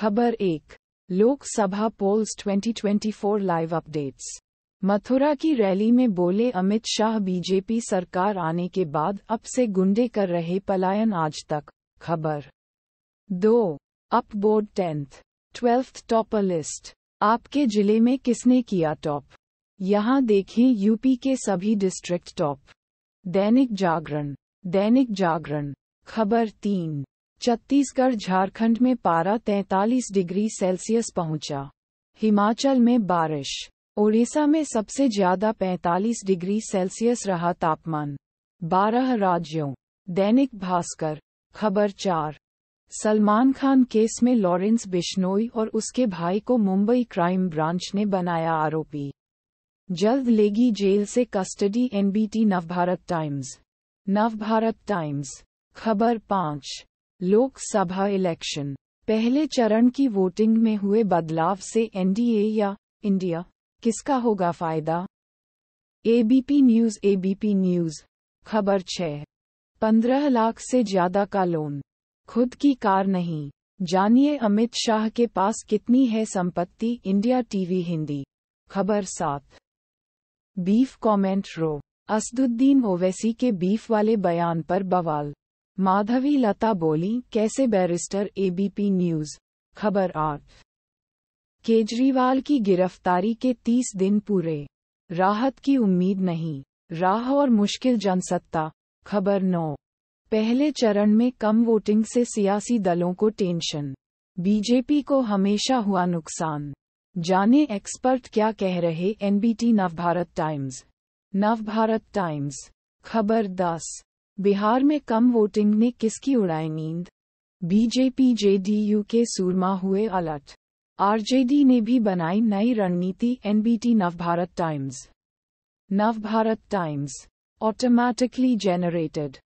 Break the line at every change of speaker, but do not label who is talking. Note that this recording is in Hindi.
खबर एक Lok Sabha polls 2024 live updates Mathura की रैली में बोले अमित शाह बीजेपी सरकार आने के बाद अब से गुंडे कर रहे पलायन आज तक खबर दो UP board tenth twelfth topper list आपके जिले में किसने किया टॉप यहाँ देखें यूपी के सभी डिस्ट्रिक्ट टॉप दैनिक जागरण दैनिक जागरण खबर तीन छत्तीसगढ़ झारखंड में पारा 43 डिग्री सेल्सियस पहुंचा। हिमाचल में बारिश ओडिशा में सबसे ज्यादा 45 डिग्री सेल्सियस रहा तापमान बारह राज्यों दैनिक भास्कर खबर चार सलमान खान केस में लॉरेंस बिश्नोई और उसके भाई को मुंबई क्राइम ब्रांच ने बनाया आरोपी जल्द लेगी जेल से custody NBT Navbharat Times Navbharat Times खबर पाँच लोकसभा इलेक्शन पहले चरण की वोटिंग में हुए बदलाव से एनडीए या इंडिया किसका होगा फायदा एबीपी न्यूज एबीपी न्यूज खबर छह पंद्रह लाख से ज्यादा का लोन खुद की कार नहीं जानिए अमित शाह के पास कितनी है संपत्ति इंडिया टीवी हिंदी खबर सात beef comment row Asaduddin Owaisi के बीफ वाले बयान पर बवाल माधवी लता बोली कैसे बैरिस्टर एबीपी न्यूज खबर आठ केजरीवाल की गिरफ्तारी के तीस दिन पूरे राहत की उम्मीद नहीं राह और मुश्किल जनसत्ता खबर नौ पहले चरण में कम वोटिंग से सियासी दलों को टेंशन बीजेपी को हमेशा हुआ नुकसान जाने एक्सपर्ट क्या कह रहे NBT Navbharat Times Navbharat Times खबर दस बिहार में कम वोटिंग ने किसकी उड़ाई नींद बीजेपी जेडीयू के सूरमा हुए अलर्ट आरजेडी ने भी बनाई नई रणनीति NBT Navbharat Times Navbharat Times automatically generated